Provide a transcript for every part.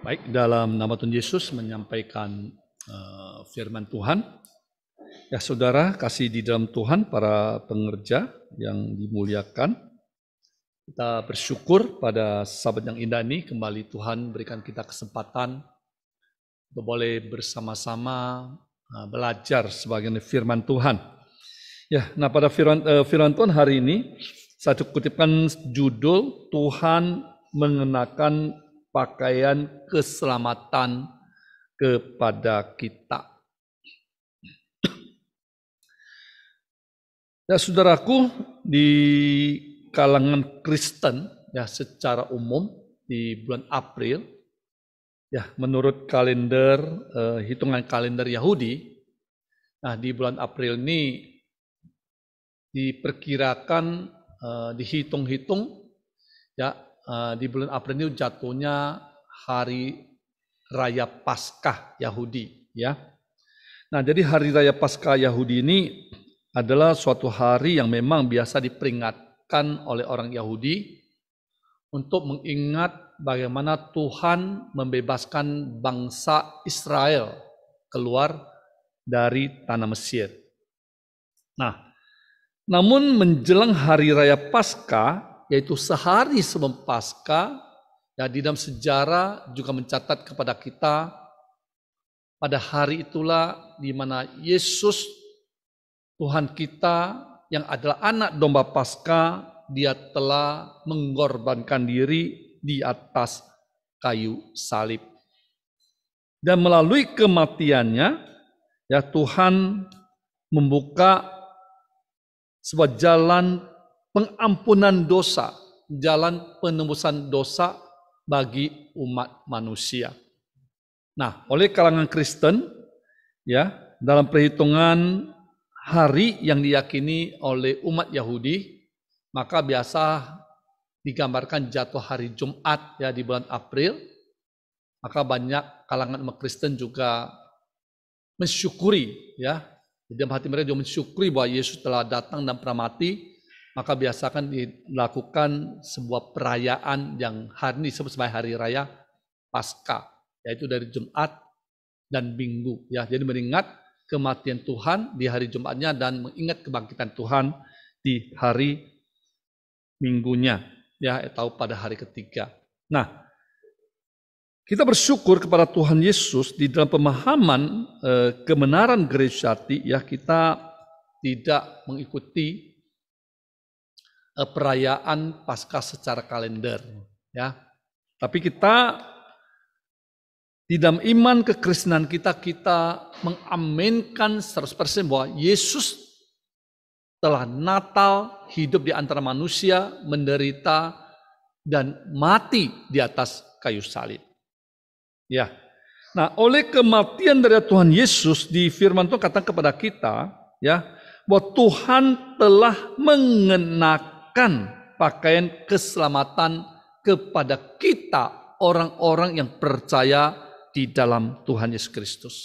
Baik, dalam nama Tuhan Yesus menyampaikan uh, firman Tuhan. Ya saudara, kasih di dalam Tuhan para pengerja yang dimuliakan. Kita bersyukur pada sahabat yang indah ini, kembali Tuhan berikan kita kesempatan untuk boleh bersama-sama uh, belajar sebagian firman Tuhan. Ya, nah pada firman, uh, firman Tuhan hari ini, saya kutipkan judul Tuhan mengenakan pakaian keselamatan kepada kita. Ya saudaraku di kalangan Kristen ya secara umum di bulan April ya menurut kalender eh, hitungan kalender Yahudi nah di bulan April ini diperkirakan eh, dihitung-hitung ya Eh, di bulan April ini jatuhnya hari raya Paskah Yahudi ya. Nah, jadi hari raya Paskah Yahudi ini adalah suatu hari yang memang biasa diperingatkan oleh orang Yahudi untuk mengingat bagaimana Tuhan membebaskan bangsa Israel keluar dari tanah Mesir. Nah, namun menjelang hari raya Paskah yaitu sehari sebelum Paskah ya di dalam sejarah juga mencatat kepada kita pada hari itulah di mana Yesus Tuhan kita yang adalah anak domba Paskah dia telah mengorbankan diri di atas kayu salib. Dan melalui kematiannya, ya Tuhan membuka sebuah jalan pengampunan dosa, jalan penembusan dosa bagi umat manusia. Nah, oleh kalangan Kristen, ya, dalam perhitungan hari yang diyakini oleh umat Yahudi, maka biasa digambarkan jatuh hari Jumat ya di bulan April, maka banyak kalangan umat Kristen juga mensyukuri ya di dalam hati mereka juga mensyukuri bahwa Yesus telah datang dan pernah mati maka biasakan dilakukan sebuah perayaan yang hari ini disebut sebagai hari raya pasca, yaitu dari Jumat dan Minggu. Ya, jadi mengingat kematian Tuhan di hari Jumatnya dan mengingat kebangkitan Tuhan di hari Minggunya, ya atau pada hari ketiga. Nah, kita bersyukur kepada Tuhan Yesus di dalam pemahaman e, kebenaran gereja ya kita tidak mengikuti Eh, perayaan Paskah secara kalender, ya. Tapi kita di dalam iman kekristenan kita kita mengaminkan 100% bahwa Yesus telah Natal hidup di antara manusia, menderita dan mati di atas kayu salib. Ya. Nah, oleh kematian dari Tuhan Yesus di firman Tuhan katakan kepada kita, ya, bahwa Tuhan telah mengenak mengenakan pakaian keselamatan kepada kita orang-orang yang percaya di dalam Tuhan Yesus Kristus.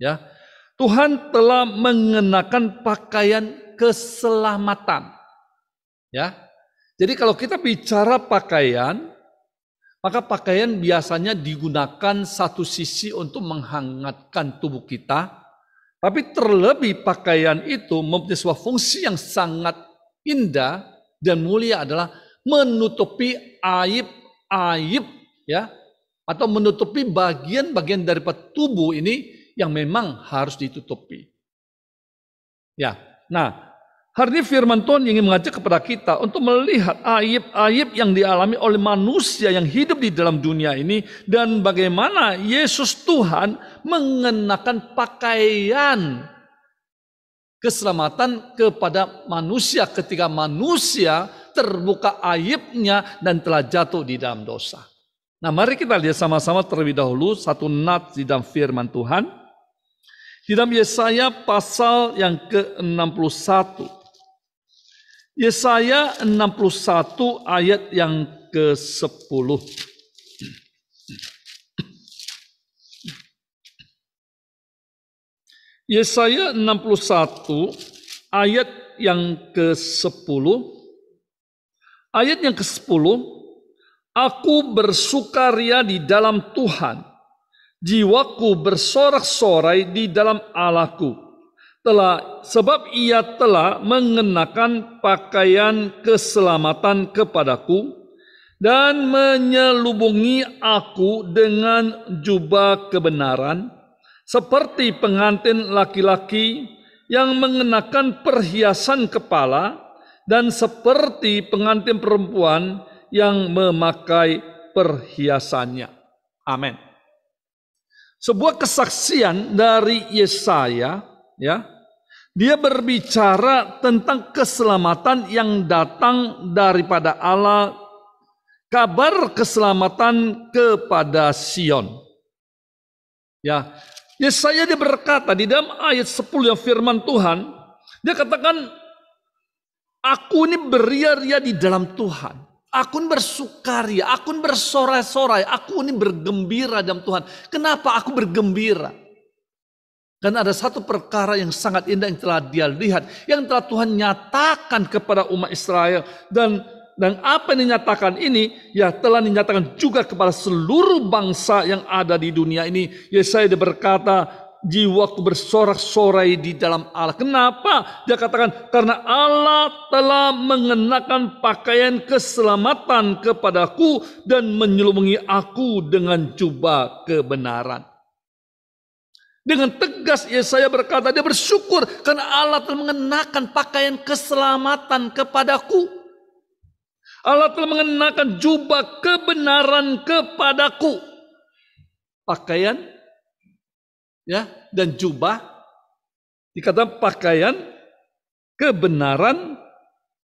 Ya. Tuhan telah mengenakan pakaian keselamatan. Ya. Jadi kalau kita bicara pakaian, maka pakaian biasanya digunakan satu sisi untuk menghangatkan tubuh kita, tapi terlebih pakaian itu mempunyai sebuah fungsi yang sangat indah dan mulia adalah menutupi aib-aib ya atau menutupi bagian-bagian dari tubuh ini yang memang harus ditutupi. Ya. Nah, hari ini firman Tuhan ingin mengajak kepada kita untuk melihat aib-aib yang dialami oleh manusia yang hidup di dalam dunia ini dan bagaimana Yesus Tuhan mengenakan pakaian keselamatan kepada manusia ketika manusia terbuka aibnya dan telah jatuh di dalam dosa. Nah mari kita lihat sama-sama terlebih dahulu satu nat di dalam firman Tuhan. Di dalam Yesaya pasal yang ke-61. Yesaya 61 ayat yang ke-10. Yesaya 61 ayat yang ke-10 ayat yang ke-10 aku bersukaria di dalam Tuhan jiwaku bersorak-sorai di dalam Allahku telah sebab ia telah mengenakan pakaian keselamatan kepadaku dan menyelubungi aku dengan jubah kebenaran seperti pengantin laki-laki yang mengenakan perhiasan kepala dan seperti pengantin perempuan yang memakai perhiasannya. Amin. Sebuah kesaksian dari Yesaya ya. Dia berbicara tentang keselamatan yang datang daripada Allah, kabar keselamatan kepada Sion. Ya, Yesaya dia berkata di dalam ayat 10 yang firman Tuhan, dia katakan, aku ini beria-ria di dalam Tuhan. Aku bersukaria, aku bersorai-sorai, aku ini bergembira dalam Tuhan. Kenapa aku bergembira? Karena ada satu perkara yang sangat indah yang telah dia lihat, yang telah Tuhan nyatakan kepada umat Israel. Dan dan apa yang dinyatakan ini ya telah dinyatakan juga kepada seluruh bangsa yang ada di dunia ini. Yesaya berkata, jiwaku bersorak-sorai di dalam Allah. Kenapa? Dia katakan karena Allah telah mengenakan pakaian keselamatan kepadaku dan menyelubungi aku dengan jubah kebenaran. Dengan tegas Yesaya berkata, dia bersyukur karena Allah telah mengenakan pakaian keselamatan kepadaku. Allah telah mengenakan jubah kebenaran kepadaku. Pakaian ya dan jubah dikatakan pakaian kebenaran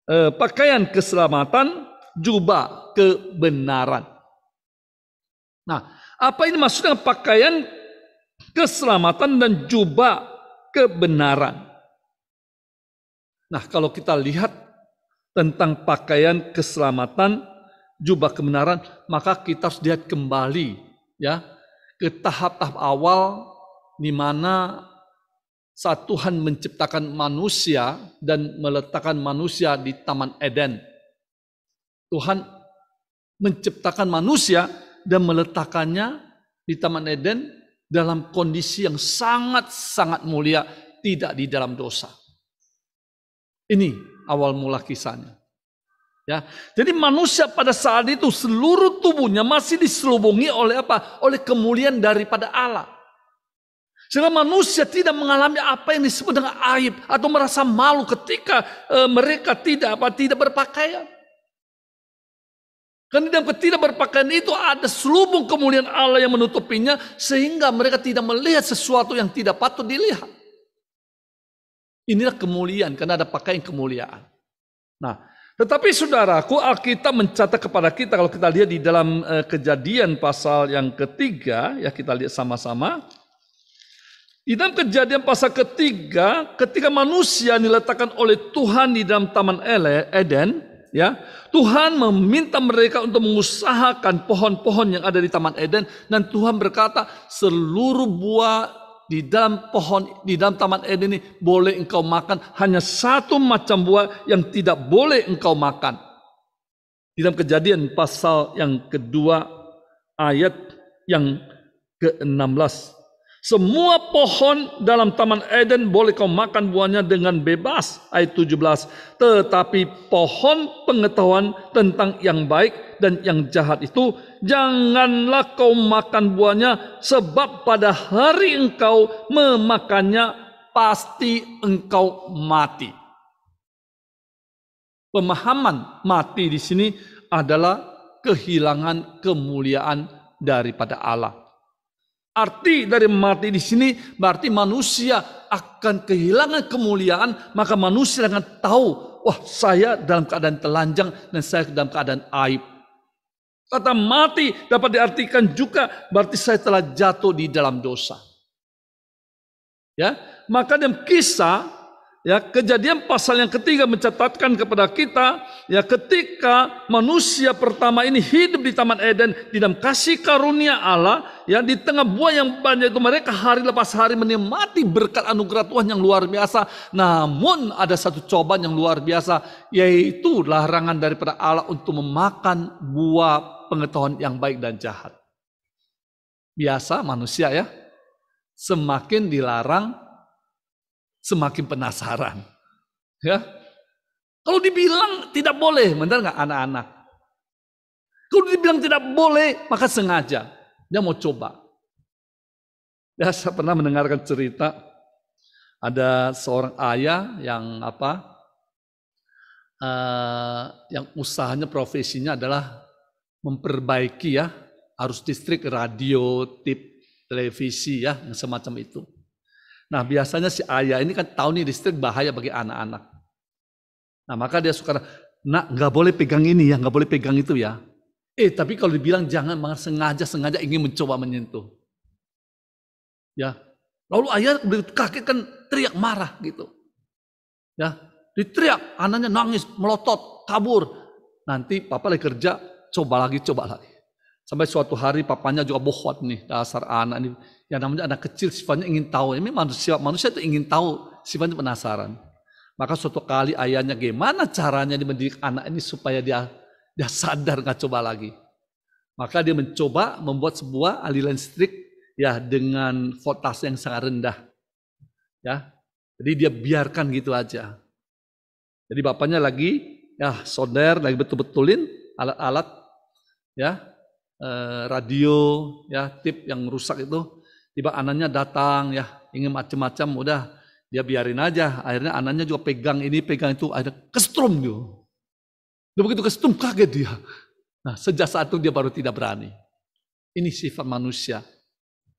eh, pakaian keselamatan jubah kebenaran. Nah, apa ini maksudnya pakaian keselamatan dan jubah kebenaran? Nah, kalau kita lihat tentang pakaian keselamatan, jubah kebenaran, maka kita harus lihat kembali ya ke tahap-tahap awal di mana saat Tuhan menciptakan manusia dan meletakkan manusia di Taman Eden. Tuhan menciptakan manusia dan meletakkannya di Taman Eden dalam kondisi yang sangat-sangat mulia, tidak di dalam dosa. Ini awal mula kisahnya. Ya. Jadi manusia pada saat itu seluruh tubuhnya masih diselubungi oleh apa? Oleh kemuliaan daripada Allah. Sehingga manusia tidak mengalami apa yang disebut dengan aib atau merasa malu ketika e, mereka tidak apa tidak berpakaian. Karena dalam ketidak berpakaian itu ada selubung kemuliaan Allah yang menutupinya sehingga mereka tidak melihat sesuatu yang tidak patut dilihat. Inilah kemuliaan, karena ada pakaian kemuliaan. Nah, tetapi saudaraku, Alkitab mencatat kepada kita, kalau kita lihat di dalam eh, kejadian pasal yang ketiga, ya kita lihat sama-sama. Di dalam kejadian pasal ketiga, ketika manusia diletakkan oleh Tuhan di dalam Taman Eden, ya Tuhan meminta mereka untuk mengusahakan pohon-pohon yang ada di Taman Eden, dan Tuhan berkata, seluruh buah di dalam pohon di dalam taman Eden ini boleh engkau makan hanya satu macam buah yang tidak boleh engkau makan. Di dalam kejadian pasal yang kedua ayat yang ke-16 semua pohon dalam Taman Eden boleh kau makan buahnya dengan bebas. Ayat 17. Tetapi pohon pengetahuan tentang yang baik dan yang jahat itu, janganlah kau makan buahnya, sebab pada hari engkau memakannya, pasti engkau mati. Pemahaman mati di sini adalah kehilangan kemuliaan daripada Allah Arti dari mati di sini berarti manusia akan kehilangan kemuliaan, maka manusia akan tahu, wah saya dalam keadaan telanjang dan saya dalam keadaan aib. Kata mati dapat diartikan juga berarti saya telah jatuh di dalam dosa. Ya, maka dalam kisah Ya, kejadian pasal yang ketiga mencatatkan kepada kita, ya ketika manusia pertama ini hidup di Taman Eden di dalam kasih karunia Allah, ya di tengah buah yang banyak itu mereka hari lepas hari menikmati berkat anugerah Tuhan yang luar biasa. Namun ada satu cobaan yang luar biasa, yaitu larangan daripada Allah untuk memakan buah pengetahuan yang baik dan jahat. Biasa manusia ya, semakin dilarang semakin penasaran. Ya. Kalau dibilang tidak boleh, benar nggak anak-anak? Kalau dibilang tidak boleh, maka sengaja dia mau coba. Ya, saya pernah mendengarkan cerita ada seorang ayah yang apa? Uh, yang usahanya profesinya adalah memperbaiki ya arus listrik, radio, tip, televisi ya, semacam itu. Nah biasanya si ayah ini kan tahu nih listrik bahaya bagi anak-anak. Nah maka dia suka, nak nggak boleh pegang ini ya, nggak boleh pegang itu ya. Eh tapi kalau dibilang jangan malah sengaja-sengaja ingin mencoba menyentuh. Ya, lalu ayah kaget kan teriak marah gitu. Ya, diteriak, anaknya nangis, melotot, kabur. Nanti papa lagi kerja, coba lagi, coba lagi. Sampai suatu hari papanya juga bohot nih, dasar anak ini Yang namanya anak kecil sifatnya ingin tahu. Ini manusia, manusia itu ingin tahu, sifatnya penasaran. Maka suatu kali ayahnya gimana caranya dia mendidik anak ini supaya dia dia sadar nggak coba lagi. Maka dia mencoba membuat sebuah aliran listrik ya dengan voltase yang sangat rendah. Ya. Jadi dia biarkan gitu aja. Jadi bapaknya lagi ya solder lagi betul-betulin alat-alat ya Eh, radio ya tip yang rusak itu tiba anaknya datang ya ingin macam-macam udah dia biarin aja akhirnya anaknya juga pegang ini pegang itu ada kestrum gitu dia begitu kestrum kaget dia nah sejak saat itu dia baru tidak berani ini sifat manusia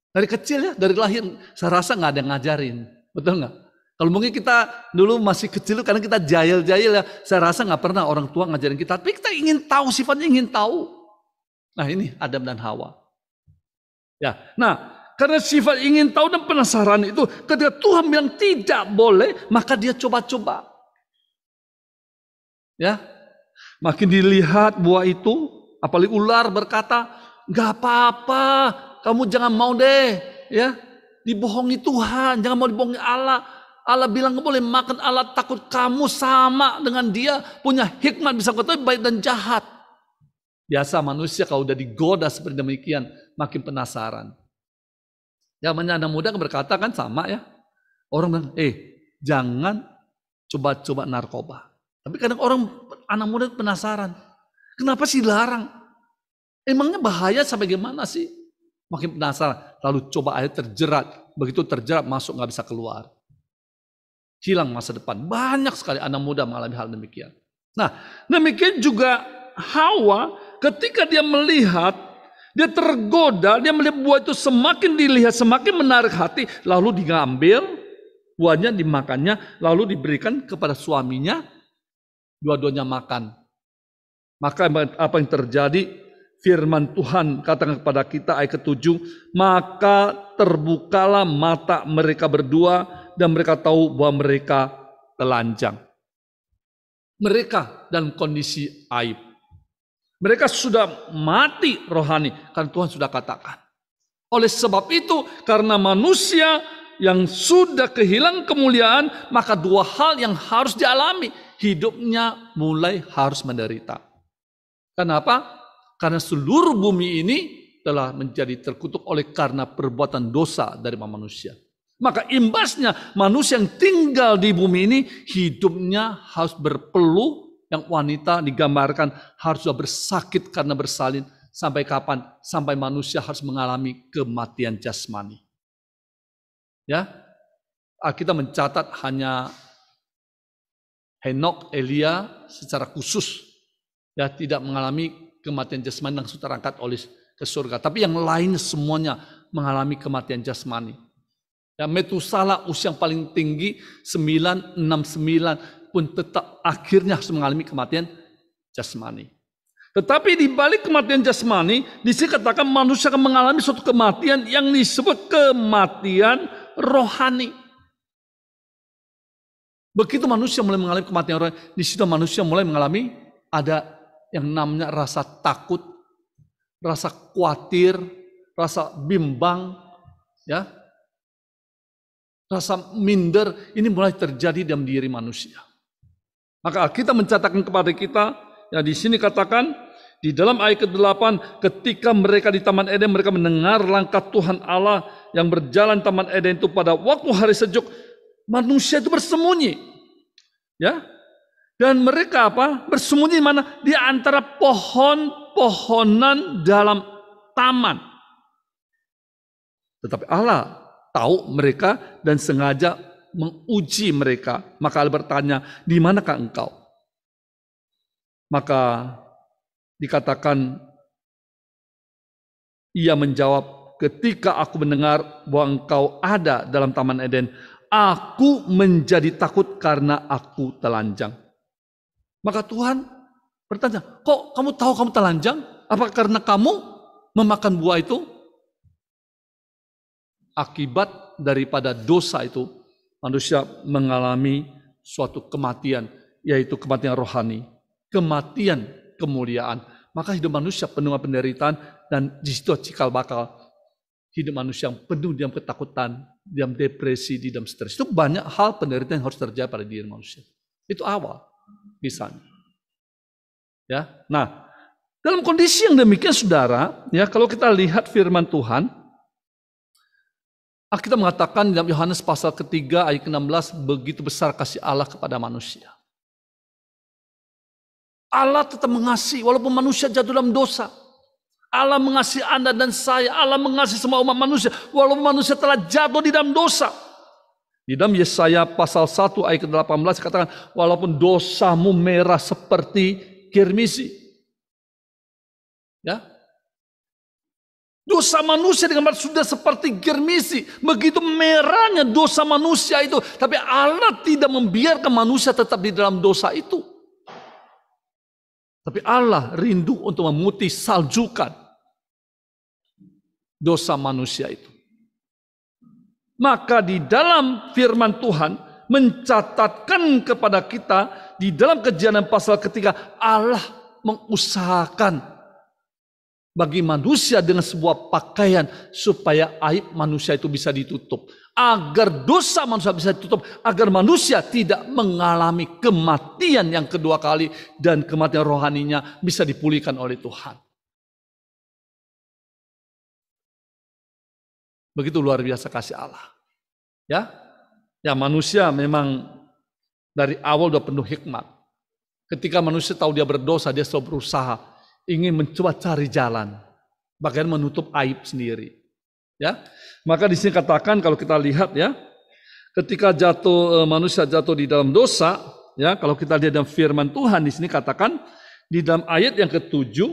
dari kecil ya dari lahir saya rasa nggak ada yang ngajarin betul nggak kalau mungkin kita dulu masih kecil karena kita jahil-jahil ya, saya rasa nggak pernah orang tua ngajarin kita. Tapi kita ingin tahu sifatnya, ingin tahu. Nah ini Adam dan Hawa. Ya, nah karena sifat ingin tahu dan penasaran itu ketika Tuhan bilang tidak boleh maka dia coba-coba. Ya, makin dilihat buah itu, apalagi ular berkata, nggak apa-apa, kamu jangan mau deh, ya, dibohongi Tuhan, jangan mau dibohongi Allah. Allah bilang nggak boleh makan Allah takut kamu sama dengan dia punya hikmat bisa ketahui baik dan jahat. Biasa manusia kalau udah digoda seperti demikian, makin penasaran. Zamannya anak muda kan berkata kan sama ya. Orang bilang, eh jangan coba-coba narkoba. Tapi kadang orang anak muda penasaran. Kenapa sih larang? Emangnya bahaya sampai gimana sih? Makin penasaran. Lalu coba akhirnya terjerat. Begitu terjerat masuk nggak bisa keluar. Hilang masa depan. Banyak sekali anak muda mengalami hal demikian. Nah demikian juga Hawa ketika dia melihat, dia tergoda, dia melihat buah itu semakin dilihat, semakin menarik hati, lalu diambil, buahnya dimakannya, lalu diberikan kepada suaminya, dua-duanya makan. Maka apa yang terjadi? Firman Tuhan katakan kepada kita ayat ketujuh, maka terbukalah mata mereka berdua dan mereka tahu bahwa mereka telanjang. Mereka dalam kondisi aib. Mereka sudah mati rohani karena Tuhan sudah katakan. Oleh sebab itu karena manusia yang sudah kehilangan kemuliaan maka dua hal yang harus dialami hidupnya mulai harus menderita. Kenapa? Karena seluruh bumi ini telah menjadi terkutuk oleh karena perbuatan dosa dari manusia. Maka imbasnya manusia yang tinggal di bumi ini hidupnya harus berpeluh yang wanita digambarkan harus sudah bersakit karena bersalin. Sampai kapan? Sampai manusia harus mengalami kematian jasmani. Ya, kita mencatat hanya Henok, Elia secara khusus ya tidak mengalami kematian jasmani langsung terangkat oleh ke surga. Tapi yang lain semuanya mengalami kematian jasmani. Ya, Metusala usia yang paling tinggi 969 pun tetap akhirnya harus mengalami kematian jasmani. Tetapi di balik kematian jasmani, di sini katakan manusia akan mengalami suatu kematian yang disebut kematian rohani. Begitu manusia mulai mengalami kematian rohani, di situ manusia mulai mengalami ada yang namanya rasa takut, rasa khawatir, rasa bimbang, ya, rasa minder. Ini mulai terjadi dalam diri manusia. Maka kita mencatatkan kepada kita yang di sini katakan di dalam ayat ke-8 ketika mereka di Taman Eden mereka mendengar langkah Tuhan Allah yang berjalan Taman Eden itu pada waktu hari sejuk manusia itu bersembunyi. Ya. Dan mereka apa? Bersembunyi mana? Di antara pohon-pohonan dalam taman. Tetapi Allah tahu mereka dan sengaja menguji mereka. Maka Allah bertanya, di manakah engkau? Maka dikatakan ia menjawab, ketika aku mendengar bahwa engkau ada dalam Taman Eden, aku menjadi takut karena aku telanjang. Maka Tuhan bertanya, kok kamu tahu kamu telanjang? Apa karena kamu memakan buah itu? Akibat daripada dosa itu manusia mengalami suatu kematian, yaitu kematian rohani, kematian kemuliaan. Maka hidup manusia penuh dengan penderitaan dan di situ cikal bakal hidup manusia yang penuh dengan ketakutan, diam depresi, di dalam stres. Itu banyak hal penderitaan yang harus terjadi pada diri manusia. Itu awal, misalnya. Ya, nah dalam kondisi yang demikian, saudara, ya kalau kita lihat firman Tuhan, kita mengatakan dalam Yohanes pasal ketiga ayat ke-16 begitu besar kasih Allah kepada manusia. Allah tetap mengasihi walaupun manusia jatuh dalam dosa. Allah mengasihi Anda dan saya. Allah mengasihi semua umat manusia walaupun manusia telah jatuh di dalam dosa. Di dalam Yesaya pasal 1 ayat ke-18 katakan walaupun dosamu merah seperti kirmisi. Ya, Dosa manusia dengan sudah seperti germisi. Begitu merahnya dosa manusia itu. Tapi Allah tidak membiarkan manusia tetap di dalam dosa itu. Tapi Allah rindu untuk memutih saljukan dosa manusia itu. Maka di dalam firman Tuhan mencatatkan kepada kita di dalam kejadian pasal ketiga Allah mengusahakan bagi manusia dengan sebuah pakaian supaya aib manusia itu bisa ditutup. Agar dosa manusia bisa ditutup. Agar manusia tidak mengalami kematian yang kedua kali. Dan kematian rohaninya bisa dipulihkan oleh Tuhan. Begitu luar biasa kasih Allah. Ya, ya manusia memang dari awal sudah penuh hikmat. Ketika manusia tahu dia berdosa, dia selalu berusaha ingin mencoba cari jalan, bagian menutup aib sendiri. Ya, maka di sini katakan kalau kita lihat ya, ketika jatuh eh, manusia jatuh di dalam dosa, ya kalau kita lihat dalam firman Tuhan di sini katakan di dalam ayat yang ketujuh,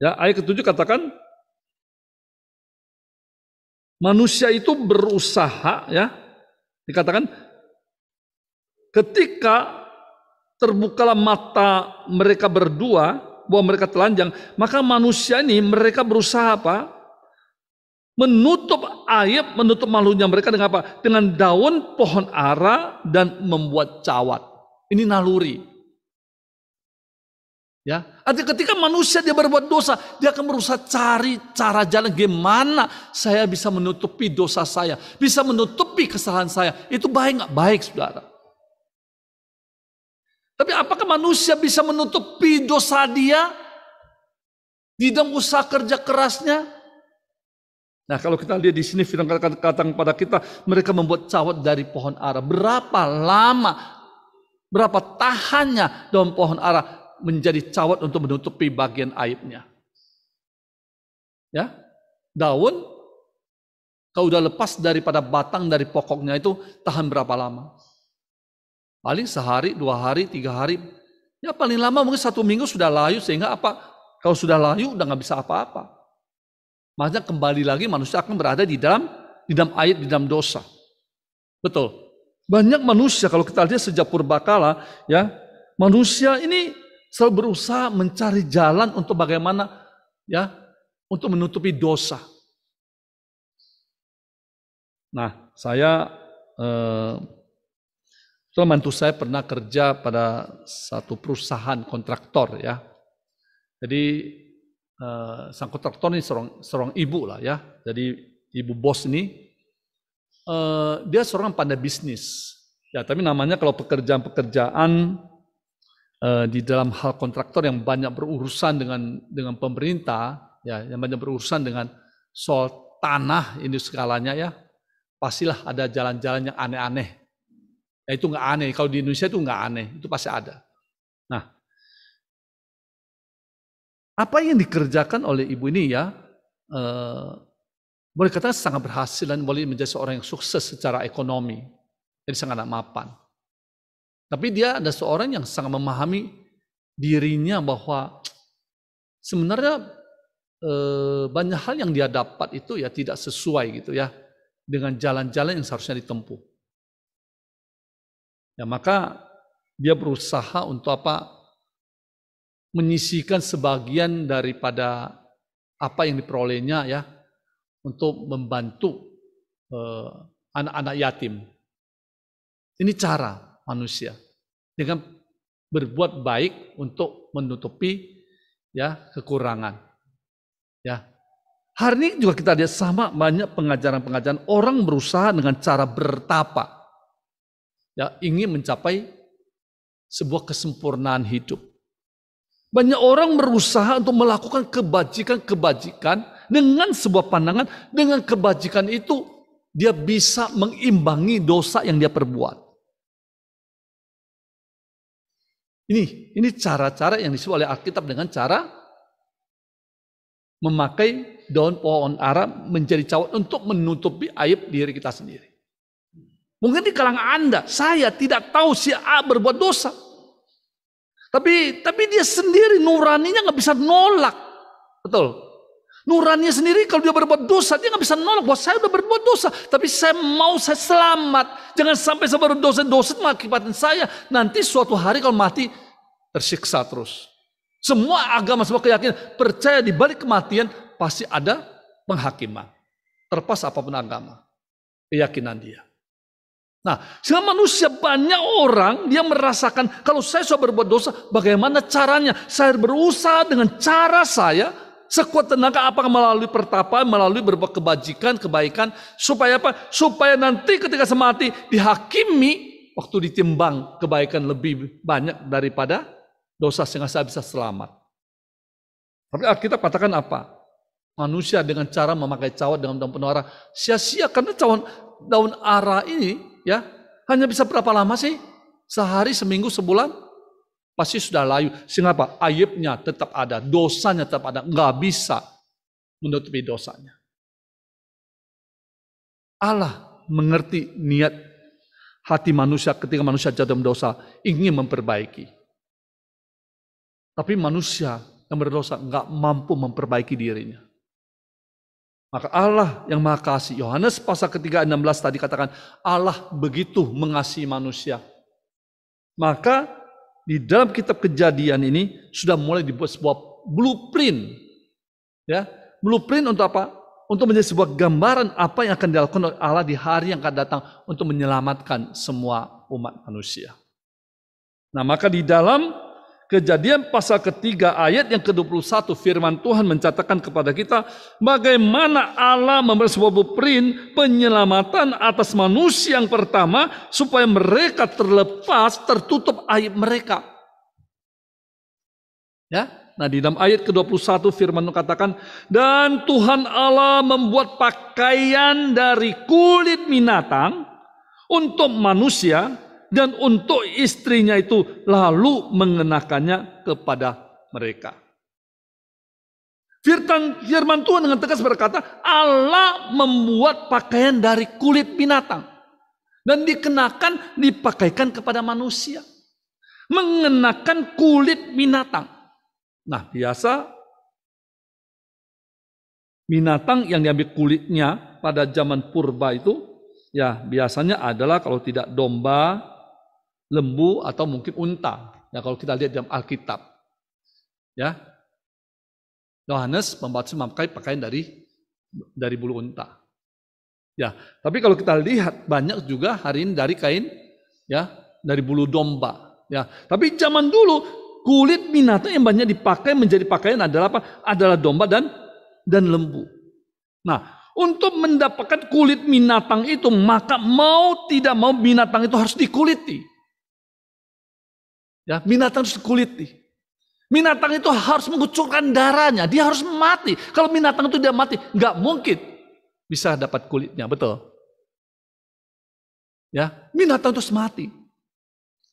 ya ayat ketujuh katakan manusia itu berusaha ya dikatakan ketika terbukalah mata mereka berdua bahwa mereka telanjang, maka manusia ini mereka berusaha apa? Menutup aib, menutup malunya mereka dengan apa? Dengan daun pohon ara dan membuat cawat. Ini naluri. Ya, artinya ketika manusia dia berbuat dosa, dia akan berusaha cari cara jalan gimana saya bisa menutupi dosa saya, bisa menutupi kesalahan saya. Itu baik nggak baik, saudara? Tapi apakah manusia bisa menutupi dosa dia di dalam usaha kerja kerasnya? Nah, kalau kita lihat di sini firman kata kata kepada kita, mereka membuat cawat dari pohon ara. Berapa lama, berapa tahannya daun pohon ara menjadi cawat untuk menutupi bagian aibnya? Ya, daun kau udah lepas daripada batang dari pokoknya itu tahan berapa lama? Paling sehari, dua hari, tiga hari. Ya paling lama mungkin satu minggu sudah layu sehingga apa? Kalau sudah layu udah nggak bisa apa-apa. Maksudnya kembali lagi manusia akan berada di dalam di dalam ayat, di dalam dosa. Betul. Banyak manusia kalau kita lihat sejak purbakala ya manusia ini selalu berusaha mencari jalan untuk bagaimana ya untuk menutupi dosa. Nah, saya eh, setelah mantu saya pernah kerja pada satu perusahaan kontraktor ya. Jadi uh, sang kontraktor ini seorang, seorang ibu lah ya. Jadi ibu bos ini uh, dia seorang pandai bisnis. Ya, tapi namanya kalau pekerjaan-pekerjaan uh, di dalam hal kontraktor yang banyak berurusan dengan dengan pemerintah, ya, yang banyak berurusan dengan soal tanah ini skalanya ya, pastilah ada jalan-jalan yang aneh-aneh ya itu nggak aneh. Kalau di Indonesia itu nggak aneh. Itu pasti ada. Nah, apa yang dikerjakan oleh ibu ini ya, eh, boleh kata sangat berhasil dan boleh menjadi seorang yang sukses secara ekonomi. Jadi sangat mapan. Tapi dia ada seorang yang sangat memahami dirinya bahwa sebenarnya eh, banyak hal yang dia dapat itu ya tidak sesuai gitu ya dengan jalan-jalan yang seharusnya ditempuh. Ya, maka dia berusaha untuk apa? Menyisihkan sebagian daripada apa yang diperolehnya ya untuk membantu eh, anak-anak eh, yatim. Ini cara manusia dengan berbuat baik untuk menutupi ya kekurangan. Ya. Hari ini juga kita lihat sama banyak pengajaran-pengajaran orang berusaha dengan cara bertapa ya, ingin mencapai sebuah kesempurnaan hidup. Banyak orang berusaha untuk melakukan kebajikan-kebajikan dengan sebuah pandangan, dengan kebajikan itu dia bisa mengimbangi dosa yang dia perbuat. Ini ini cara-cara yang disebut oleh Alkitab dengan cara memakai daun pohon Arab menjadi cawan untuk menutupi aib diri kita sendiri. Mungkin di kalangan Anda, saya tidak tahu si A berbuat dosa. Tapi tapi dia sendiri nuraninya nggak bisa nolak. Betul. Nuraninya sendiri kalau dia berbuat dosa, dia nggak bisa nolak. bahwa saya udah berbuat dosa, tapi saya mau saya selamat. Jangan sampai saya berbuat dosa, dosa mengakibatkan saya. Nanti suatu hari kalau mati, tersiksa terus. Semua agama, semua keyakinan, percaya di balik kematian, pasti ada penghakiman. Terpas apapun agama. Keyakinan dia. Nah, sehingga manusia banyak orang dia merasakan kalau saya sudah berbuat dosa, bagaimana caranya? Saya berusaha dengan cara saya sekuat tenaga apa melalui pertapaan, melalui berbuat kebajikan, kebaikan supaya apa? Supaya nanti ketika semati dihakimi waktu ditimbang kebaikan lebih banyak daripada dosa sehingga saya bisa selamat. Tapi kita katakan apa? Manusia dengan cara memakai cawat dengan daun arah sia-sia karena cawan daun arah ini ya hanya bisa berapa lama sih? Sehari, seminggu, sebulan? Pasti sudah layu. Sehingga apa? tetap ada, dosanya tetap ada. Nggak bisa menutupi dosanya. Allah mengerti niat hati manusia ketika manusia jatuh dosa ingin memperbaiki. Tapi manusia yang berdosa nggak mampu memperbaiki dirinya. Maka Allah yang maha kasih. Yohanes pasal ketiga 16 tadi katakan Allah begitu mengasihi manusia. Maka di dalam kitab kejadian ini sudah mulai dibuat sebuah blueprint. ya Blueprint untuk apa? Untuk menjadi sebuah gambaran apa yang akan dilakukan oleh Allah di hari yang akan datang untuk menyelamatkan semua umat manusia. Nah maka di dalam Kejadian pasal ketiga ayat yang ke-21 firman Tuhan mencatatkan kepada kita bagaimana Allah memberi sebuah blueprint penyelamatan atas manusia yang pertama supaya mereka terlepas tertutup aib mereka. Ya, Nah di dalam ayat ke-21 firman Tuhan katakan Dan Tuhan Allah membuat pakaian dari kulit binatang Untuk manusia dan untuk istrinya itu lalu mengenakannya kepada mereka. Firman, Tuhan dengan tegas berkata, Allah membuat pakaian dari kulit binatang. Dan dikenakan, dipakaikan kepada manusia. Mengenakan kulit binatang. Nah biasa binatang yang diambil kulitnya pada zaman purba itu ya biasanya adalah kalau tidak domba lembu atau mungkin unta. Ya kalau kita lihat dalam Alkitab. Ya. Yohanes membaptis memakai pakaian dari dari bulu unta. Ya, tapi kalau kita lihat banyak juga hari ini dari kain ya, dari bulu domba. Ya, tapi zaman dulu kulit binatang yang banyak dipakai menjadi pakaian adalah apa? Adalah domba dan dan lembu. Nah, untuk mendapatkan kulit binatang itu maka mau tidak mau binatang itu harus dikuliti. Ya, binatang harus nih. Binatang itu harus mengucurkan darahnya, dia harus mati. Kalau binatang itu dia mati, nggak mungkin bisa dapat kulitnya, betul? Ya, binatang itu mati.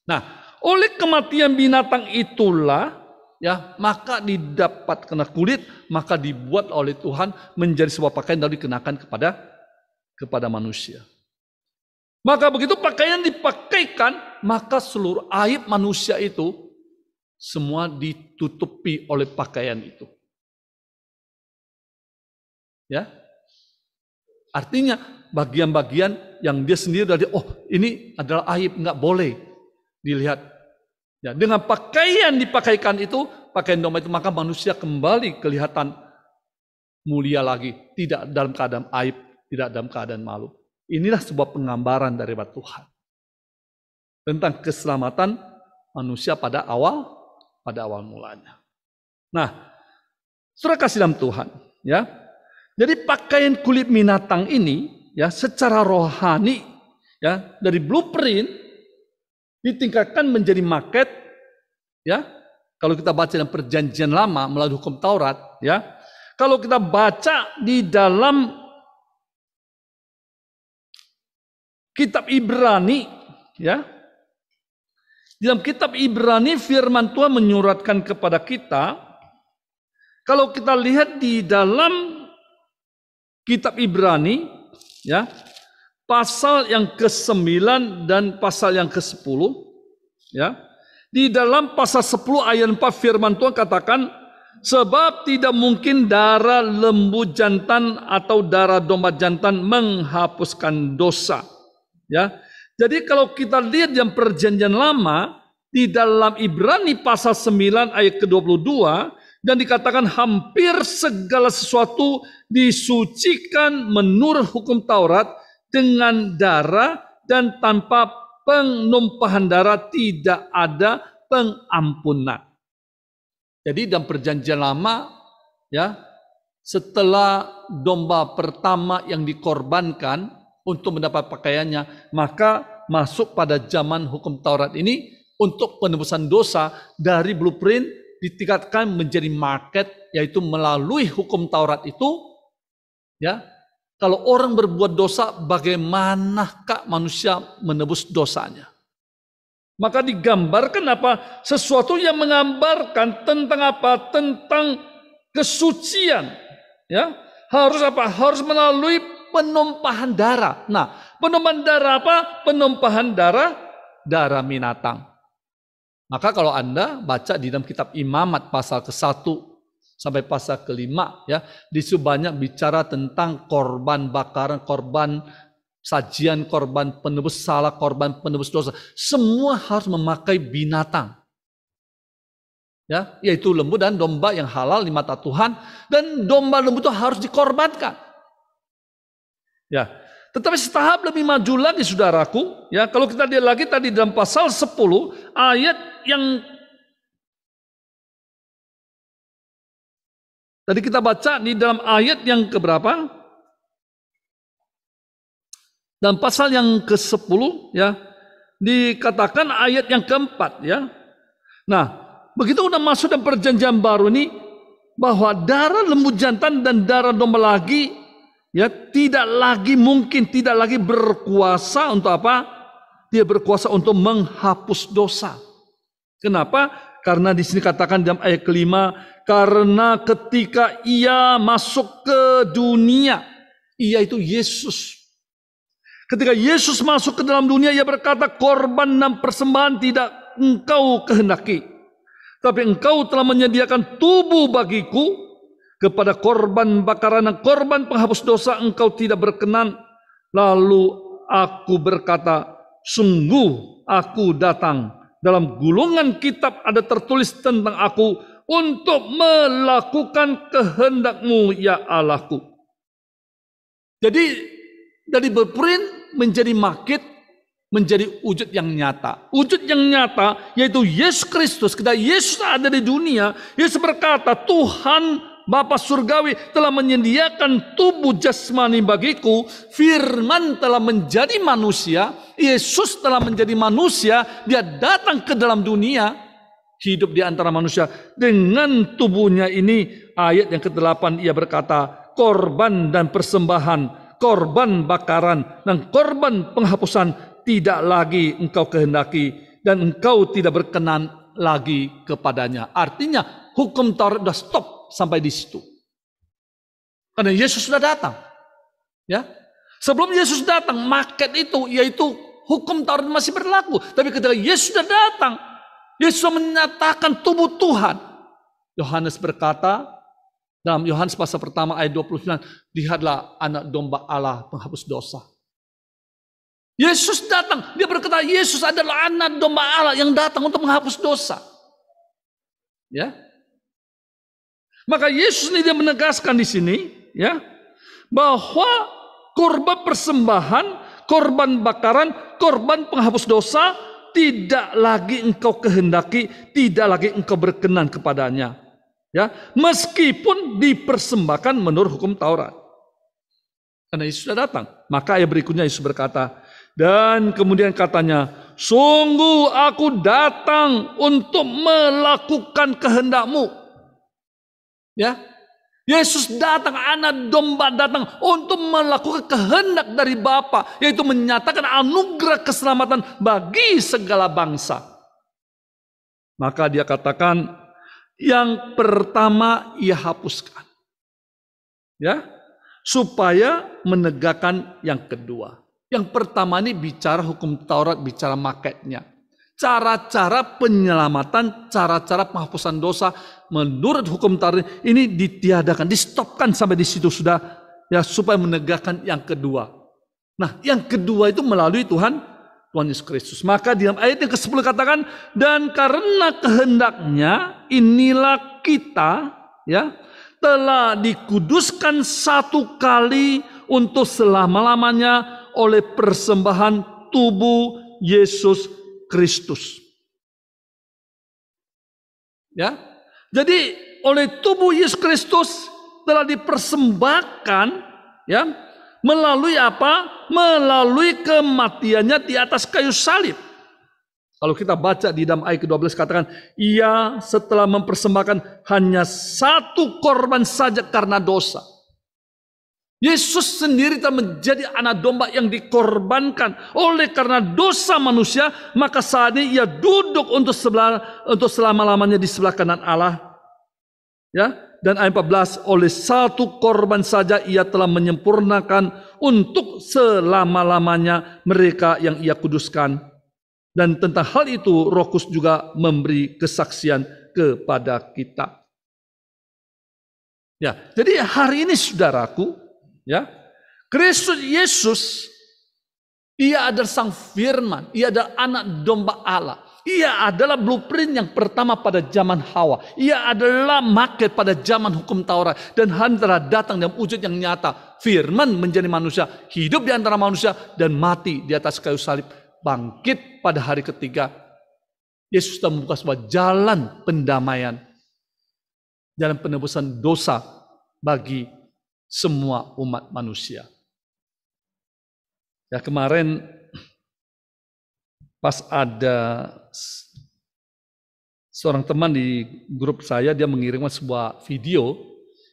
Nah, oleh kematian binatang itulah ya maka didapat kena kulit maka dibuat oleh Tuhan menjadi sebuah pakaian lalu dikenakan kepada kepada manusia. Maka begitu pakaian dipakaikan, maka seluruh aib manusia itu semua ditutupi oleh pakaian itu. Ya. Artinya bagian-bagian yang dia sendiri dari oh ini adalah aib nggak boleh dilihat. Ya, dengan pakaian dipakaikan itu, pakaian domba itu maka manusia kembali kelihatan mulia lagi, tidak dalam keadaan aib, tidak dalam keadaan malu. Inilah sebuah penggambaran dari Tuhan tentang keselamatan manusia pada awal pada awal mulanya. Nah, surah kasih dalam Tuhan, ya. Jadi pakaian kulit binatang ini ya secara rohani ya dari blueprint ditingkatkan menjadi maket, ya kalau kita baca dalam perjanjian lama melalui hukum Taurat ya kalau kita baca di dalam kitab Ibrani ya. dalam kitab Ibrani firman Tuhan menyuratkan kepada kita kalau kita lihat di dalam kitab Ibrani ya pasal yang ke-9 dan pasal yang ke-10 ya di dalam pasal 10 ayat 4 firman Tuhan katakan Sebab tidak mungkin darah lembu jantan atau darah domba jantan menghapuskan dosa. Ya. Jadi kalau kita lihat yang perjanjian lama di dalam Ibrani pasal 9 ayat ke-22 dan dikatakan hampir segala sesuatu disucikan menurut hukum Taurat dengan darah dan tanpa penumpahan darah tidak ada pengampunan. Jadi dalam perjanjian lama ya setelah domba pertama yang dikorbankan untuk mendapat pakaiannya, maka masuk pada zaman hukum Taurat ini untuk penebusan dosa dari blueprint ditingkatkan menjadi market yaitu melalui hukum Taurat itu ya kalau orang berbuat dosa bagaimanakah manusia menebus dosanya maka digambarkan apa sesuatu yang menggambarkan tentang apa tentang kesucian ya harus apa harus melalui penumpahan darah. Nah, penumpahan darah apa? Penumpahan darah darah binatang. Maka kalau Anda baca di dalam kitab Imamat pasal ke-1 sampai pasal ke-5 ya, disitu banyak bicara tentang korban bakaran, korban sajian, korban penebus salah, korban penebus dosa. Semua harus memakai binatang ya, yaitu lembu dan domba yang halal di mata Tuhan dan domba lembu itu harus dikorbankan. Ya. Tetapi setahap lebih maju lagi saudaraku, ya kalau kita lihat lagi tadi dalam pasal 10 ayat yang Tadi kita baca di dalam ayat yang keberapa? Dan pasal yang ke-10 ya, dikatakan ayat yang keempat ya. Nah, begitu udah masuk dalam perjanjian baru ini bahwa darah lembu jantan dan darah domba lagi ya tidak lagi mungkin tidak lagi berkuasa untuk apa dia berkuasa untuk menghapus dosa kenapa karena di sini katakan dalam ayat kelima karena ketika ia masuk ke dunia ia itu Yesus ketika Yesus masuk ke dalam dunia ia berkata korban dan persembahan tidak engkau kehendaki tapi engkau telah menyediakan tubuh bagiku kepada korban bakaran dan korban penghapus dosa engkau tidak berkenan. Lalu aku berkata, sungguh aku datang. Dalam gulungan kitab ada tertulis tentang aku untuk melakukan kehendakmu ya Allahku. Jadi dari berprint menjadi makit menjadi wujud yang nyata. Wujud yang nyata yaitu Yesus Kristus. Ketika Yesus ada di dunia, Yesus berkata, Tuhan Bapa surgawi telah menyediakan tubuh jasmani bagiku. Firman telah menjadi manusia. Yesus telah menjadi manusia. Dia datang ke dalam dunia. Hidup di antara manusia. Dengan tubuhnya ini. Ayat yang ke-8 ia berkata. Korban dan persembahan. Korban bakaran. Dan korban penghapusan. Tidak lagi engkau kehendaki. Dan engkau tidak berkenan lagi kepadanya. Artinya hukum Taurat sudah stop sampai di situ. Karena Yesus sudah datang. Ya. Sebelum Yesus datang, market itu yaitu hukum Taurat masih berlaku. Tapi ketika Yesus sudah datang, Yesus menyatakan tubuh Tuhan. Yohanes berkata dalam Yohanes pasal pertama ayat 29, lihatlah anak domba Allah penghapus dosa. Yesus datang, dia berkata Yesus adalah anak domba Allah yang datang untuk menghapus dosa. Ya, maka Yesus ini dia menegaskan di sini ya bahwa korban persembahan, korban bakaran, korban penghapus dosa tidak lagi engkau kehendaki, tidak lagi engkau berkenan kepadanya. Ya, meskipun dipersembahkan menurut hukum Taurat. Karena Yesus sudah datang. Maka ayat berikutnya Yesus berkata, dan kemudian katanya, sungguh aku datang untuk melakukan kehendakmu Ya. Yesus datang, anak domba datang untuk melakukan kehendak dari Bapa, yaitu menyatakan anugerah keselamatan bagi segala bangsa. Maka dia katakan, yang pertama ia hapuskan. Ya, supaya menegakkan yang kedua. Yang pertama ini bicara hukum Taurat, bicara maketnya cara-cara penyelamatan, cara-cara penghapusan dosa menurut hukum tari ini ditiadakan, distopkan sampai di situ sudah ya supaya menegakkan yang kedua. Nah, yang kedua itu melalui Tuhan Tuhan Yesus Kristus. Maka di dalam ayat yang ke-10 katakan dan karena kehendaknya inilah kita ya telah dikuduskan satu kali untuk selama-lamanya oleh persembahan tubuh Yesus Kristus. Ya. Jadi oleh tubuh Yesus Kristus telah dipersembahkan ya melalui apa? Melalui kematiannya di atas kayu salib. Kalau kita baca di dalam ayat ke-12 katakan, ia setelah mempersembahkan hanya satu korban saja karena dosa. Yesus sendiri telah menjadi anak domba yang dikorbankan oleh karena dosa manusia, maka saat ini ia duduk untuk sebelah untuk selama-lamanya di sebelah kanan Allah. Ya, dan ayat 14 oleh satu korban saja ia telah menyempurnakan untuk selama-lamanya mereka yang ia kuduskan. Dan tentang hal itu Roh Kudus juga memberi kesaksian kepada kita. Ya, jadi hari ini saudaraku, Ya. Kristus Yesus ia adalah sang firman, ia adalah anak domba Allah. Ia adalah blueprint yang pertama pada zaman Hawa. Ia adalah market pada zaman hukum Taurat. Dan hantara datang dalam wujud yang nyata. Firman menjadi manusia, hidup di antara manusia, dan mati di atas kayu salib. Bangkit pada hari ketiga. Yesus telah membuka sebuah jalan pendamaian. Jalan penebusan dosa bagi semua umat manusia. Ya kemarin pas ada seorang teman di grup saya dia mengirimkan sebuah video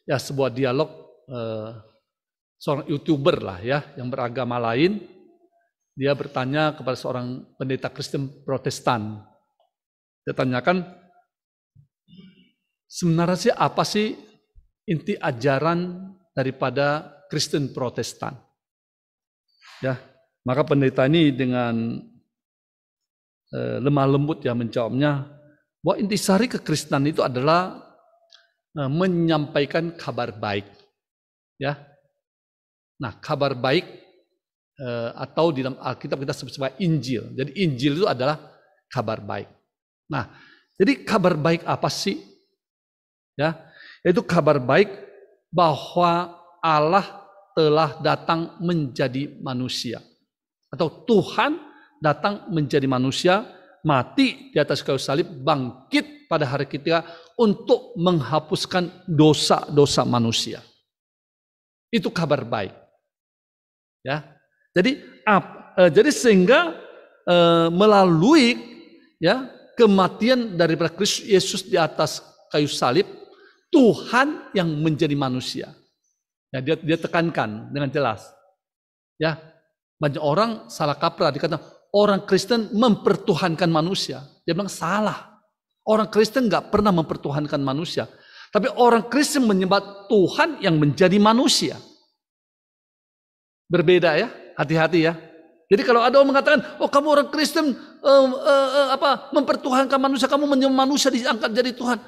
ya sebuah dialog eh, seorang youtuber lah ya yang beragama lain dia bertanya kepada seorang pendeta Kristen Protestan dia tanyakan sebenarnya sih apa sih inti ajaran daripada Kristen Protestan. Ya, maka pendeta ini dengan eh, lemah lembut ya menjawabnya bahwa intisari kekristenan itu adalah eh, menyampaikan kabar baik. Ya. Nah, kabar baik eh, atau di dalam Alkitab kita sebut sebagai Injil. Jadi Injil itu adalah kabar baik. Nah, jadi kabar baik apa sih? Ya, yaitu kabar baik bahwa Allah telah datang menjadi manusia. Atau Tuhan datang menjadi manusia, mati di atas kayu salib, bangkit pada hari ketiga untuk menghapuskan dosa-dosa manusia. Itu kabar baik. Ya. Jadi ap, e, jadi sehingga e, melalui ya kematian daripada Kristus Yesus di atas kayu salib Tuhan yang menjadi manusia. Ya, dia, dia tekankan dengan jelas. Ya, banyak orang salah kaprah dikata orang Kristen mempertuhankan manusia. Dia bilang salah. Orang Kristen nggak pernah mempertuhankan manusia. Tapi orang Kristen menyebut Tuhan yang menjadi manusia. Berbeda ya, hati-hati ya. Jadi kalau ada orang mengatakan, oh kamu orang Kristen uh, uh, uh, apa mempertuhankan manusia, kamu menyembah manusia diangkat jadi Tuhan.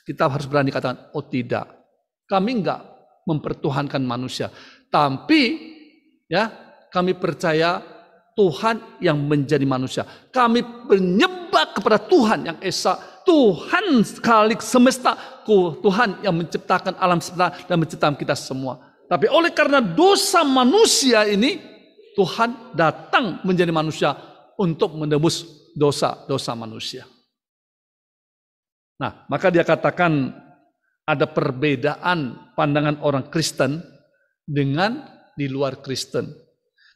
Kita harus berani katakan, oh tidak. Kami enggak mempertuhankan manusia. Tapi ya kami percaya Tuhan yang menjadi manusia. Kami menyembah kepada Tuhan yang Esa. Tuhan sekali semesta, Tuhan yang menciptakan alam semesta dan menciptakan kita semua. Tapi oleh karena dosa manusia ini, Tuhan datang menjadi manusia untuk menebus dosa-dosa manusia. Nah, maka dia katakan ada perbedaan pandangan orang Kristen dengan di luar Kristen.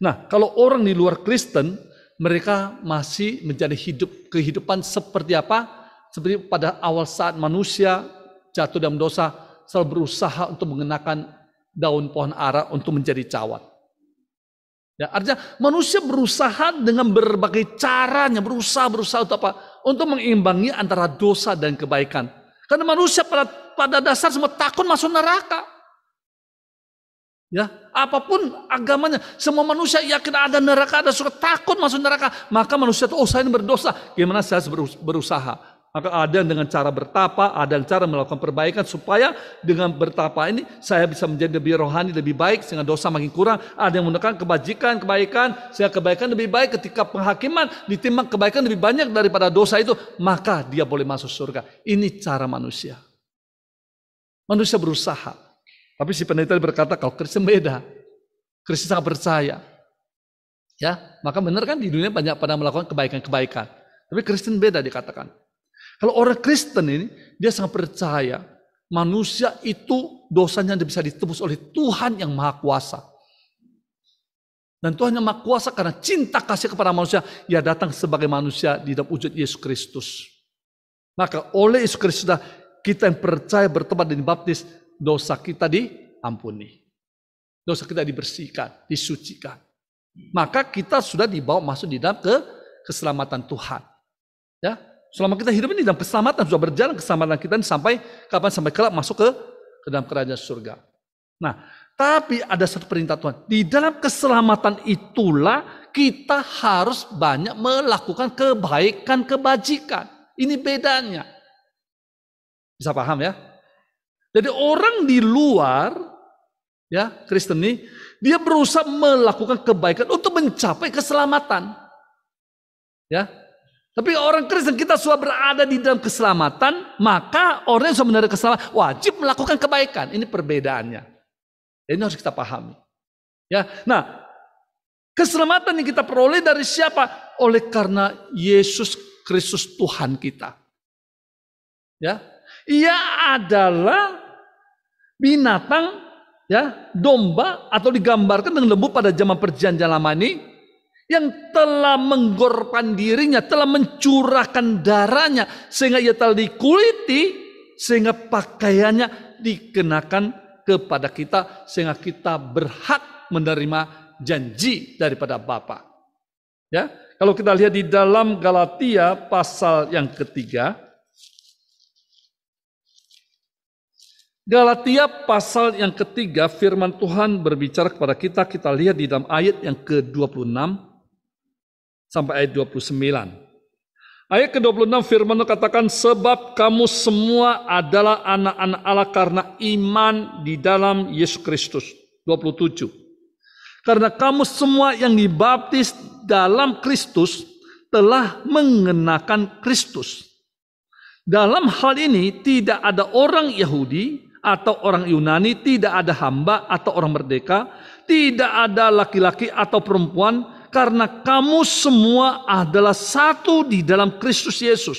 Nah, kalau orang di luar Kristen, mereka masih menjadi hidup kehidupan seperti apa? Seperti pada awal saat manusia jatuh dalam dosa, selalu berusaha untuk mengenakan daun pohon ara untuk menjadi cawat. Ya, artinya manusia berusaha dengan berbagai caranya, berusaha berusaha untuk apa? untuk mengimbangi antara dosa dan kebaikan. Karena manusia pada pada dasar semua takut masuk neraka. Ya, apapun agamanya, semua manusia yakin ada neraka, ada suka takut masuk neraka. Maka manusia itu, oh saya ini berdosa, gimana saya harus berusaha? Maka ada yang dengan cara bertapa, ada yang cara melakukan perbaikan supaya dengan bertapa ini saya bisa menjadi lebih rohani, lebih baik sehingga dosa makin kurang. Ada yang menekan kebajikan, kebaikan sehingga kebaikan lebih baik ketika penghakiman ditimbang kebaikan lebih banyak daripada dosa itu, maka dia boleh masuk surga. Ini cara manusia. Manusia berusaha. Tapi si pendeta berkata kalau Kristen beda. Kristen sangat percaya. Ya, maka benar kan di dunia banyak pada melakukan kebaikan-kebaikan. Tapi Kristen beda dikatakan. Kalau orang Kristen ini, dia sangat percaya manusia itu dosanya bisa ditebus oleh Tuhan yang Maha Kuasa. Dan Tuhan yang Maha Kuasa karena cinta kasih kepada manusia, ia datang sebagai manusia di dalam wujud Yesus Kristus. Maka oleh Yesus Kristus kita yang percaya bertobat dan dibaptis, dosa kita diampuni. Dosa kita dibersihkan, disucikan. Maka kita sudah dibawa masuk di dalam ke keselamatan Tuhan. Ya, Selama kita hidup ini dalam keselamatan, sudah berjalan keselamatan kita sampai kapan? Sampai kelak masuk ke, ke dalam kerajaan surga. Nah, tapi ada satu perintah Tuhan. Di dalam keselamatan itulah kita harus banyak melakukan kebaikan, kebajikan. Ini bedanya. Bisa paham ya? Jadi orang di luar ya Kristen ini dia berusaha melakukan kebaikan untuk mencapai keselamatan. Ya, tapi orang Kristen kita sudah berada di dalam keselamatan, maka orang yang sudah mendapat keselamatan wajib melakukan kebaikan. Ini perbedaannya. Ini harus kita pahami. Ya, nah keselamatan yang kita peroleh dari siapa? Oleh karena Yesus Kristus Tuhan kita. Ya, ia adalah binatang ya domba atau digambarkan dengan lembu pada zaman perjanjian lama ini yang telah menggorpan dirinya, telah mencurahkan darahnya sehingga ia telah dikuliti sehingga pakaiannya dikenakan kepada kita sehingga kita berhak menerima janji daripada Bapa. Ya, kalau kita lihat di dalam Galatia pasal yang ketiga, Galatia pasal yang ketiga firman Tuhan berbicara kepada kita, kita lihat di dalam ayat yang ke-26 sampai ayat 29. Ayat ke-26 firman Tuhan katakan sebab kamu semua adalah anak-anak Allah karena iman di dalam Yesus Kristus. 27. Karena kamu semua yang dibaptis dalam Kristus telah mengenakan Kristus. Dalam hal ini tidak ada orang Yahudi atau orang Yunani, tidak ada hamba atau orang merdeka, tidak ada laki-laki atau perempuan, karena kamu semua adalah satu di dalam Kristus Yesus.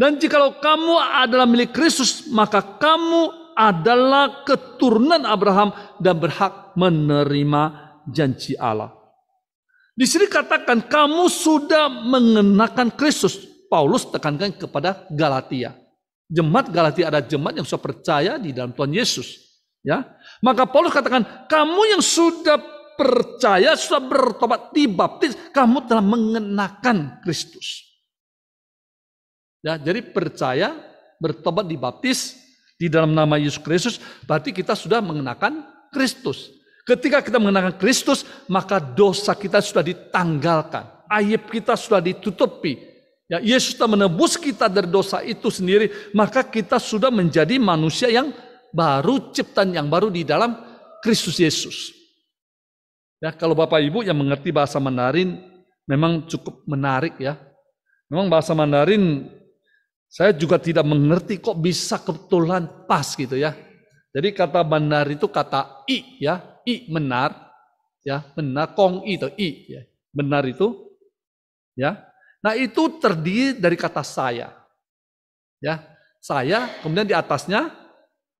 Dan jikalau kamu adalah milik Kristus, maka kamu adalah keturunan Abraham dan berhak menerima janji Allah. Di sini katakan kamu sudah mengenakan Kristus. Paulus tekankan kepada Galatia. Jemaat Galatia ada jemaat yang sudah percaya di dalam Tuhan Yesus. Ya, maka Paulus katakan kamu yang sudah percaya, sudah bertobat, dibaptis, kamu telah mengenakan Kristus. Ya, jadi percaya, bertobat, dibaptis di dalam nama Yesus Kristus, berarti kita sudah mengenakan Kristus. Ketika kita mengenakan Kristus, maka dosa kita sudah ditanggalkan, aib kita sudah ditutupi. Ya, Yesus telah menebus kita dari dosa itu sendiri, maka kita sudah menjadi manusia yang baru ciptaan yang baru di dalam Kristus Yesus. Ya, kalau Bapak Ibu yang mengerti bahasa Mandarin memang cukup menarik ya. Memang bahasa Mandarin saya juga tidak mengerti kok bisa kebetulan pas gitu ya. Jadi kata benar itu kata i ya, i benar ya, benar kong i itu i ya. Benar itu ya. Nah, itu terdiri dari kata saya. Ya, saya kemudian di atasnya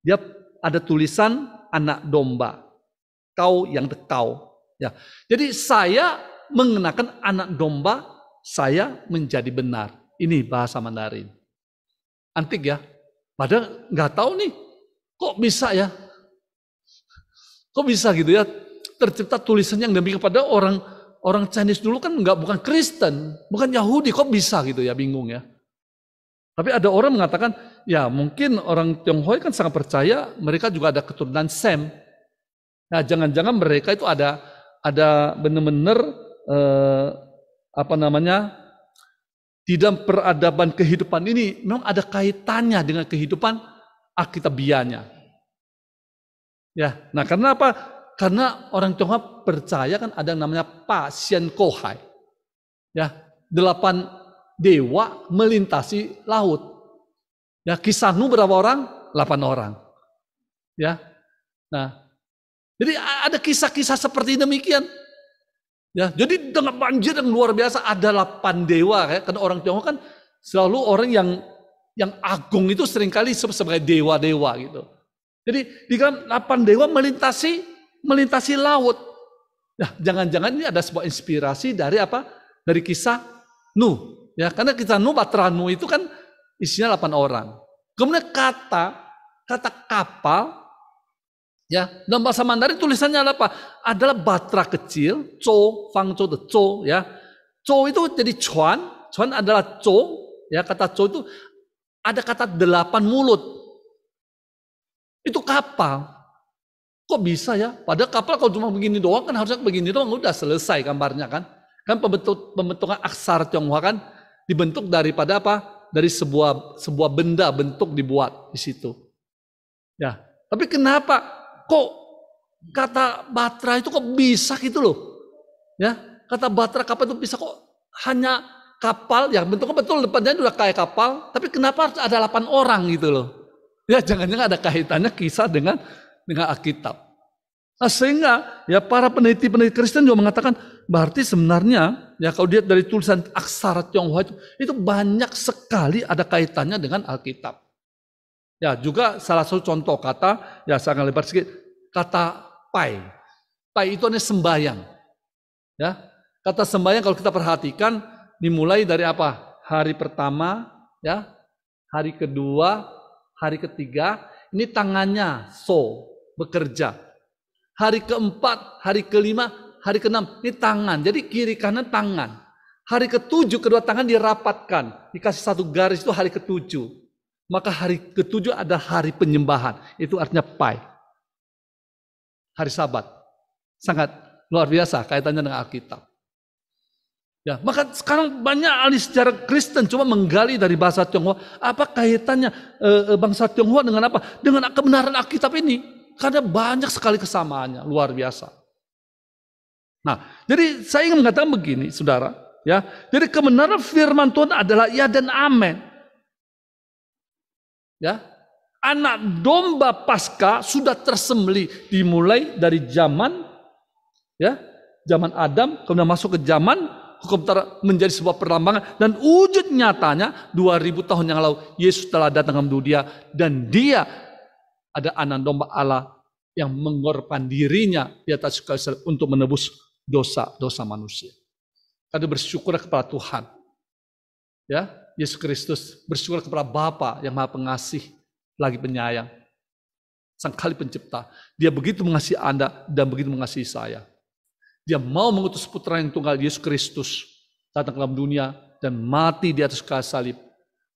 dia ada tulisan anak domba. Kau yang dekau. Ya. Jadi saya mengenakan anak domba, saya menjadi benar. Ini bahasa Mandarin. Antik ya. Padahal nggak tahu nih, kok bisa ya? Kok bisa gitu ya? Tercipta tulisan yang demi kepada orang orang Chinese dulu kan nggak bukan Kristen, bukan Yahudi, kok bisa gitu ya? Bingung ya. Tapi ada orang mengatakan, ya mungkin orang Tionghoa kan sangat percaya mereka juga ada keturunan Sam. Nah, jangan-jangan mereka itu ada ada benar-benar eh, apa namanya di dalam peradaban kehidupan ini memang ada kaitannya dengan kehidupan akitabianya. Ya, nah karena apa? Karena orang Tionghoa percaya kan ada yang namanya pasien kohai. Ya, delapan dewa melintasi laut. Ya, kisahmu berapa orang? Delapan orang. Ya, nah jadi ada kisah-kisah seperti demikian. Ya, jadi dengan banjir yang luar biasa adalah pandewa ya. Karena orang Tionghoa kan selalu orang yang yang agung itu seringkali sebagai dewa-dewa gitu. Jadi dalam lapan dewa melintasi melintasi laut. Nah, jangan-jangan ini ada sebuah inspirasi dari apa? Dari kisah Nuh. Ya, karena kisah Nuh Batranu itu kan isinya delapan orang. Kemudian kata kata kapal Ya, dalam bahasa Mandarin tulisannya adalah apa? Adalah batra kecil, co, fangco the co, ya. Co itu jadi chuan, chuan adalah co, ya kata co itu ada kata delapan mulut. Itu kapal. Kok bisa ya? Padahal kapal kalau cuma begini doang kan harusnya begini doang udah selesai gambarnya kan. Kan pembentuk, pembentukan aksar Tionghoa kan dibentuk daripada apa? Dari sebuah sebuah benda bentuk dibuat di situ. Ya. Tapi kenapa kok kata Batra itu kok bisa gitu loh. Ya, kata Batra kapal itu bisa kok hanya kapal ya bentuknya betul depannya sudah kayak kapal, tapi kenapa harus ada 8 orang gitu loh. Ya jangan-jangan ada kaitannya kisah dengan dengan Alkitab. Nah, sehingga ya para peneliti-peneliti Kristen juga mengatakan berarti sebenarnya ya kalau dilihat dari tulisan aksara Tionghoa itu, itu banyak sekali ada kaitannya dengan Alkitab. Ya, juga salah satu contoh kata, ya sangat lebar sedikit, kata pai. Pai itu hanya sembayang. Ya, kata sembayang kalau kita perhatikan dimulai dari apa? Hari pertama, ya, hari kedua, hari ketiga, ini tangannya so bekerja. Hari keempat, hari kelima, hari keenam, ini tangan. Jadi kiri kanan tangan. Hari ketujuh kedua tangan dirapatkan, dikasih satu garis itu hari ketujuh. Maka hari ketujuh ada hari penyembahan. Itu artinya Pai. Hari sabat. Sangat luar biasa kaitannya dengan Alkitab. Ya, maka sekarang banyak ahli sejarah Kristen cuma menggali dari bahasa Tionghoa apa kaitannya eh, eh bangsa Tionghoa dengan apa? Dengan kebenaran Alkitab ini. Karena banyak sekali kesamaannya, luar biasa. Nah, jadi saya ingin mengatakan begini, saudara. Ya, jadi kebenaran firman Tuhan adalah ya dan amin. Ya. Anak domba pasca sudah tersembelih dimulai dari zaman ya, zaman Adam kemudian masuk ke zaman hukum ter menjadi sebuah perlambangan dan wujud nyatanya 2000 tahun yang lalu Yesus telah datang ke dunia dan dia ada anak domba Allah yang mengorbankan dirinya di atas kayu untuk menebus dosa-dosa manusia. Kita bersyukur kepada Tuhan. Ya, Yesus Kristus, bersyukur kepada Bapa yang Maha Pengasih lagi penyayang. Sang kali pencipta. Dia begitu mengasihi Anda dan begitu mengasihi saya. Dia mau mengutus putra yang tunggal Yesus Kristus datang ke dalam dunia dan mati di atas kayu salib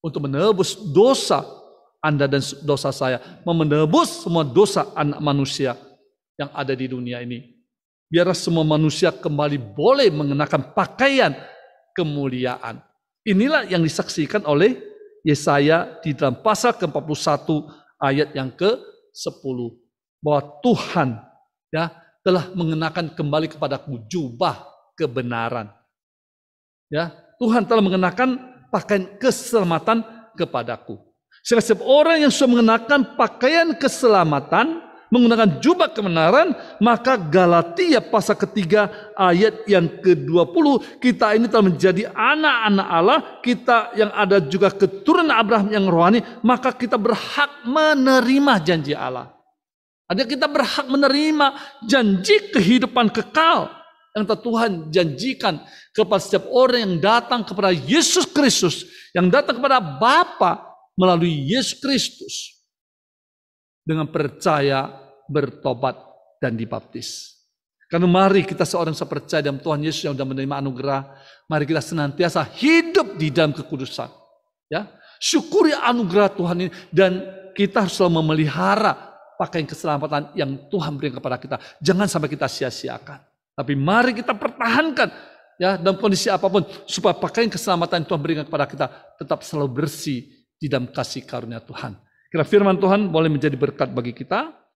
untuk menebus dosa Anda dan dosa saya, menebus semua dosa anak manusia yang ada di dunia ini. Biarlah semua manusia kembali boleh mengenakan pakaian kemuliaan Inilah yang disaksikan oleh Yesaya di dalam pasal ke-41 ayat yang ke-10 bahwa Tuhan ya telah mengenakan kembali kepadaku jubah kebenaran. Ya, Tuhan telah mengenakan pakaian keselamatan kepadaku. Sehingga setiap orang yang sudah mengenakan pakaian keselamatan, menggunakan jubah kebenaran, maka Galatia pasal ketiga ayat yang ke-20, kita ini telah menjadi anak-anak Allah, kita yang ada juga keturunan Abraham yang rohani, maka kita berhak menerima janji Allah. ada kita berhak menerima janji kehidupan kekal yang Tuhan janjikan kepada setiap orang yang datang kepada Yesus Kristus, yang datang kepada Bapa melalui Yesus Kristus dengan percaya bertobat dan dibaptis. Karena mari kita seorang yang percaya dalam Tuhan Yesus yang sudah menerima anugerah, mari kita senantiasa hidup di dalam kekudusan. Ya, syukuri anugerah Tuhan ini dan kita harus selalu memelihara pakaian keselamatan yang Tuhan berikan kepada kita. Jangan sampai kita sia-siakan. Tapi mari kita pertahankan ya dalam kondisi apapun supaya pakaian keselamatan yang Tuhan berikan kepada kita tetap selalu bersih di dalam kasih karunia Tuhan. Kira firman Tuhan boleh menjadi berkat bagi kita,